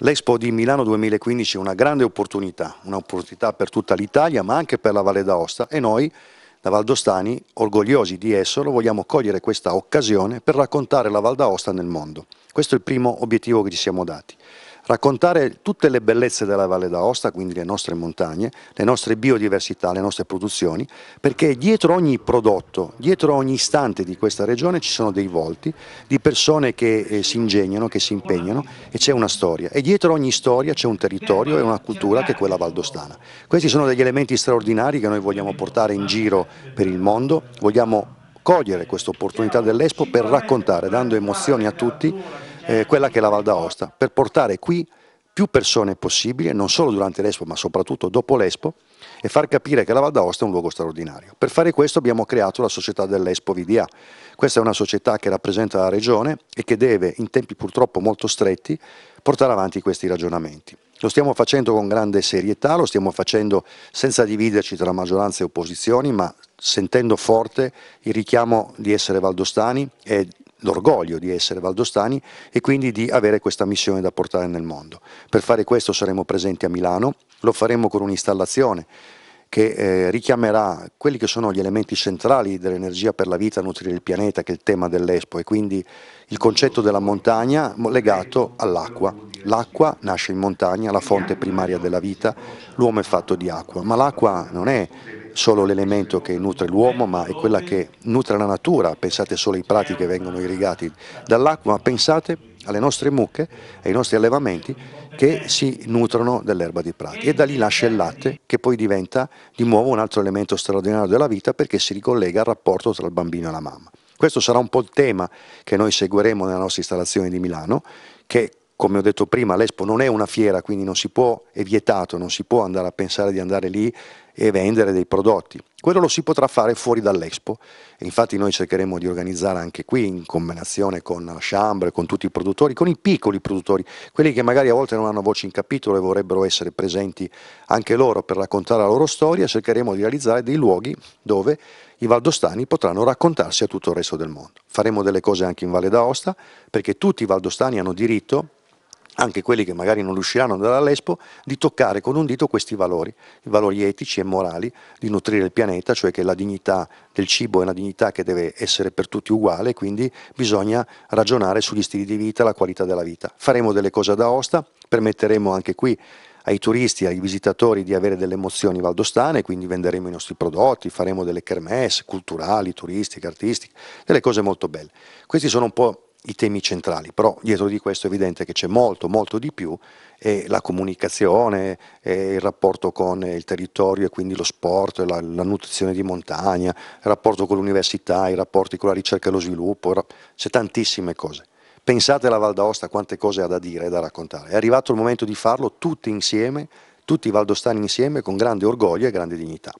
L'Expo di Milano 2015 è una grande opportunità, un'opportunità per tutta l'Italia ma anche per la Valle d'Aosta e noi da Valdostani, orgogliosi di esserlo, vogliamo cogliere questa occasione per raccontare la Val d'Aosta nel mondo. Questo è il primo obiettivo che ci siamo dati raccontare tutte le bellezze della Valle d'Aosta, quindi le nostre montagne, le nostre biodiversità, le nostre produzioni, perché dietro ogni prodotto, dietro ogni istante di questa regione ci sono dei volti, di persone che eh, si ingegnano, che si impegnano e c'è una storia. E dietro ogni storia c'è un territorio e una cultura che è quella valdostana. Questi sono degli elementi straordinari che noi vogliamo portare in giro per il mondo, vogliamo cogliere questa opportunità dell'Expo per raccontare, dando emozioni a tutti, eh, quella che è la Val d'Aosta, per portare qui più persone possibile, non solo durante l'Expo ma soprattutto dopo l'Expo, e far capire che la Val d'Aosta è un luogo straordinario. Per fare questo abbiamo creato la società dell'Expo VDA. Questa è una società che rappresenta la regione e che deve, in tempi purtroppo molto stretti, portare avanti questi ragionamenti. Lo stiamo facendo con grande serietà, lo stiamo facendo senza dividerci tra maggioranza e opposizioni, ma sentendo forte il richiamo di essere valdostani e l'orgoglio di essere valdostani e quindi di avere questa missione da portare nel mondo. Per fare questo saremo presenti a Milano, lo faremo con un'installazione che eh, richiamerà quelli che sono gli elementi centrali dell'energia per la vita, nutrire il pianeta, che è il tema dell'Expo, e quindi il concetto della montagna legato all'acqua. L'acqua nasce in montagna, la fonte primaria della vita, l'uomo è fatto di acqua, ma l'acqua non è solo l'elemento che nutre l'uomo, ma è quella che nutre la natura. Pensate solo ai prati che vengono irrigati dall'acqua, ma pensate alle nostre mucche, ai nostri allevamenti che si nutrono dell'erba di prati. E da lì nasce il latte, che poi diventa di nuovo un altro elemento straordinario della vita perché si ricollega al rapporto tra il bambino e la mamma. Questo sarà un po' il tema che noi seguiremo nella nostra installazione di Milano, che come ho detto prima, l'Expo non è una fiera, quindi non si può, è vietato, non si può andare a pensare di andare lì e vendere dei prodotti. Quello lo si potrà fare fuori dall'Expo. Infatti noi cercheremo di organizzare anche qui, in combinazione con la Chambre, con tutti i produttori, con i piccoli produttori, quelli che magari a volte non hanno voce in capitolo e vorrebbero essere presenti anche loro per raccontare la loro storia, cercheremo di realizzare dei luoghi dove i valdostani potranno raccontarsi a tutto il resto del mondo. Faremo delle cose anche in Valle d'Aosta, perché tutti i valdostani hanno diritto anche quelli che magari non riusciranno ad andare all'Expo, di toccare con un dito questi valori, i valori etici e morali, di nutrire il pianeta, cioè che la dignità del cibo è una dignità che deve essere per tutti uguale, quindi bisogna ragionare sugli stili di vita, la qualità della vita. Faremo delle cose ad Aosta, permetteremo anche qui ai turisti, ai visitatori di avere delle emozioni valdostane, quindi venderemo i nostri prodotti, faremo delle kermesse culturali, turistiche, artistiche, delle cose molto belle. Questi sono un po' i temi centrali, però dietro di questo è evidente che c'è molto, molto di più e la comunicazione, e il rapporto con il territorio e quindi lo sport, la, la, nutrizione di montagna, il rapporto con l'università, i rapporti con la ricerca e lo sviluppo, c'è tantissime cose. Pensate alla Val d'Aosta quante cose ha da dire e da raccontare. È arrivato il momento di farlo tutti insieme, tutti i valdostani insieme con grande orgoglio e grande dignità.